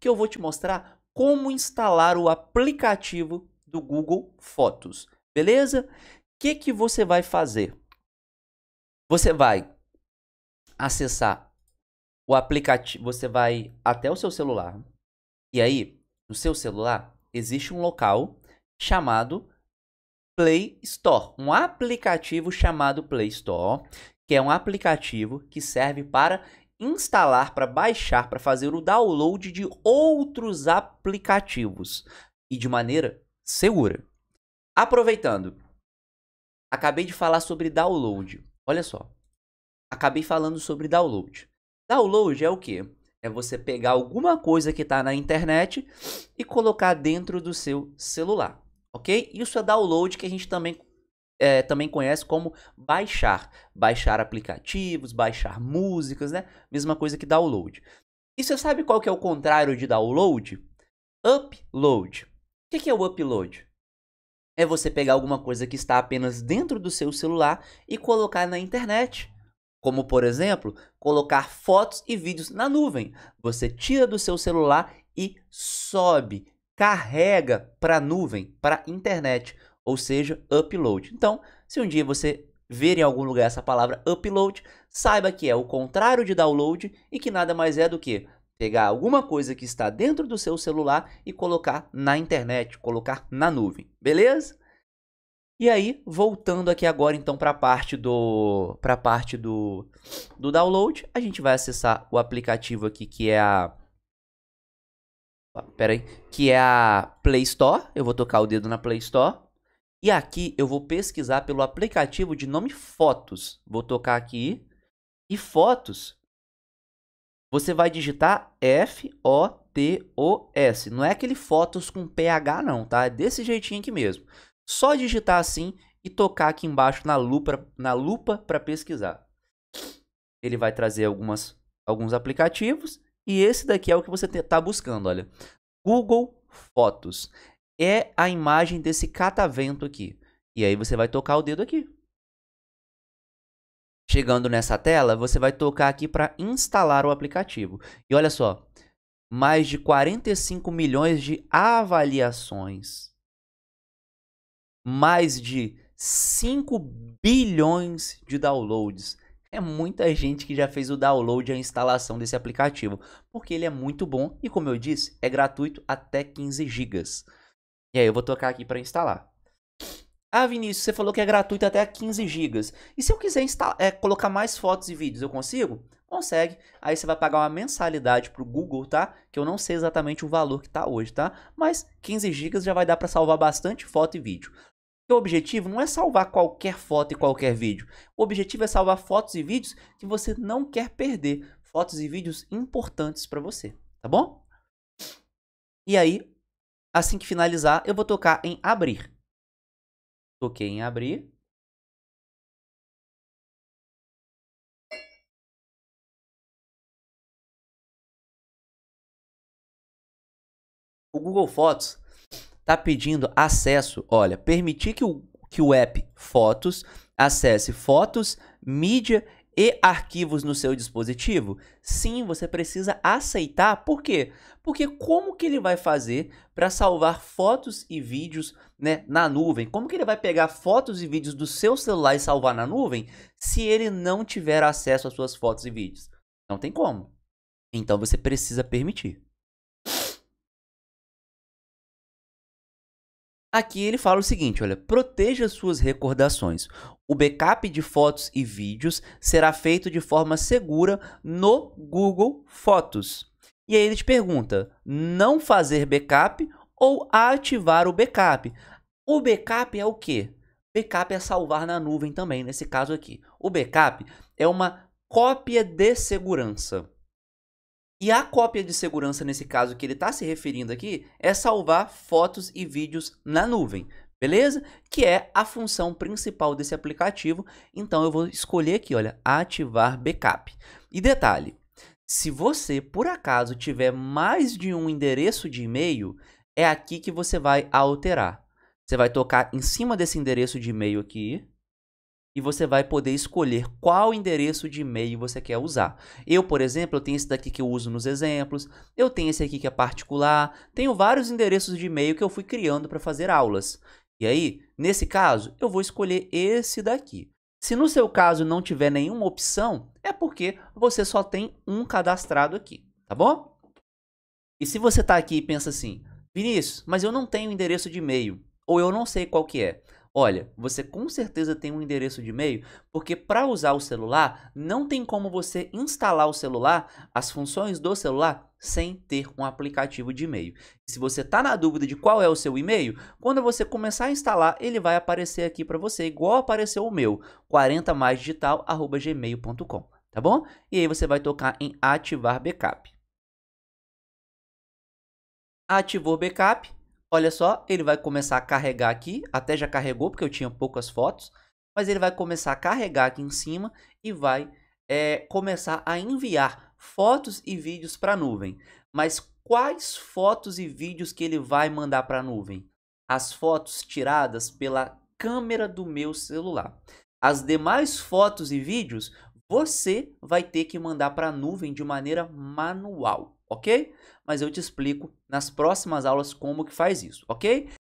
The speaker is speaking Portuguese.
que eu vou te mostrar como instalar o aplicativo do Google Fotos, beleza? O que, que você vai fazer? Você vai acessar o aplicativo, você vai até o seu celular, e aí, no seu celular, existe um local chamado Play Store, um aplicativo chamado Play Store, que é um aplicativo que serve para instalar, para baixar, para fazer o download de outros aplicativos e de maneira segura. Aproveitando, acabei de falar sobre download. Olha só, acabei falando sobre download. Download é o que? É você pegar alguma coisa que está na internet e colocar dentro do seu celular, ok? Isso é download que a gente também é, também conhece como baixar. Baixar aplicativos, baixar músicas, né? Mesma coisa que download. E você sabe qual que é o contrário de download? Upload. O que é o upload? É você pegar alguma coisa que está apenas dentro do seu celular e colocar na internet. Como, por exemplo, colocar fotos e vídeos na nuvem. Você tira do seu celular e sobe, carrega para a nuvem, para a internet ou seja, upload. Então, se um dia você ver em algum lugar essa palavra upload, saiba que é o contrário de download e que nada mais é do que pegar alguma coisa que está dentro do seu celular e colocar na internet, colocar na nuvem, beleza? E aí, voltando aqui agora então para a parte do para parte do, do download, a gente vai acessar o aplicativo aqui que é a Pera aí, que é a Play Store. Eu vou tocar o dedo na Play Store. E aqui eu vou pesquisar pelo aplicativo de nome Fotos. Vou tocar aqui. E Fotos, você vai digitar F-O-T-O-S. Não é aquele Fotos com PH não, tá? É desse jeitinho aqui mesmo. Só digitar assim e tocar aqui embaixo na lupa na lupa para pesquisar. Ele vai trazer algumas, alguns aplicativos. E esse daqui é o que você está buscando, olha. Google Fotos é a imagem desse catavento aqui. E aí você vai tocar o dedo aqui. Chegando nessa tela, você vai tocar aqui para instalar o aplicativo. E olha só, mais de 45 milhões de avaliações. Mais de 5 bilhões de downloads. É muita gente que já fez o download e a instalação desse aplicativo, porque ele é muito bom e, como eu disse, é gratuito até 15 gigas. E aí eu vou tocar aqui para instalar. Ah, Vinícius, você falou que é gratuito até 15 GB. E se eu quiser instalar, é, colocar mais fotos e vídeos, eu consigo? Consegue. Aí você vai pagar uma mensalidade pro Google, tá? Que eu não sei exatamente o valor que tá hoje, tá? Mas 15 GB já vai dar para salvar bastante foto e vídeo. o objetivo não é salvar qualquer foto e qualquer vídeo. O objetivo é salvar fotos e vídeos que você não quer perder. Fotos e vídeos importantes para você, tá bom? E aí, Assim que finalizar, eu vou tocar em abrir. Toquei em abrir. O Google Fotos está pedindo acesso, olha, permitir que o, que o app Fotos acesse fotos, mídia e arquivos no seu dispositivo? Sim, você precisa aceitar. Por quê? Porque como que ele vai fazer para salvar fotos e vídeos né, na nuvem? Como que ele vai pegar fotos e vídeos do seu celular e salvar na nuvem se ele não tiver acesso às suas fotos e vídeos? Não tem como. Então você precisa permitir. Aqui ele fala o seguinte, olha, proteja suas recordações. O backup de fotos e vídeos será feito de forma segura no Google Fotos. E aí ele te pergunta, não fazer backup ou ativar o backup? O backup é o quê? Backup é salvar na nuvem também, nesse caso aqui. O backup é uma cópia de segurança. E a cópia de segurança, nesse caso que ele está se referindo aqui, é salvar fotos e vídeos na nuvem, beleza? Que é a função principal desse aplicativo. Então eu vou escolher aqui, olha, ativar backup. E detalhe, se você por acaso tiver mais de um endereço de e-mail, é aqui que você vai alterar. Você vai tocar em cima desse endereço de e-mail aqui, e você vai poder escolher qual endereço de e-mail você quer usar. Eu, por exemplo, eu tenho esse daqui que eu uso nos exemplos, eu tenho esse aqui que é particular, tenho vários endereços de e-mail que eu fui criando para fazer aulas. E aí, nesse caso, eu vou escolher esse daqui. Se no seu caso não tiver nenhuma opção, é porque você só tem um cadastrado aqui, tá bom? E se você está aqui e pensa assim, Vinícius, mas eu não tenho endereço de e-mail, ou eu não sei qual que é. Olha, você com certeza tem um endereço de e-mail, porque para usar o celular, não tem como você instalar o celular, as funções do celular, sem ter um aplicativo de e-mail. Se você está na dúvida de qual é o seu e-mail, quando você começar a instalar, ele vai aparecer aqui para você, igual apareceu o meu, 40maisdigital.gmail.com, tá bom? E aí você vai tocar em ativar backup. Ativou backup, Olha só, ele vai começar a carregar aqui, até já carregou porque eu tinha poucas fotos, mas ele vai começar a carregar aqui em cima e vai é, começar a enviar fotos e vídeos para a nuvem. Mas quais fotos e vídeos que ele vai mandar para a nuvem? As fotos tiradas pela câmera do meu celular. As demais fotos e vídeos você vai ter que mandar para a nuvem de maneira manual ok? Mas eu te explico nas próximas aulas como que faz isso, ok?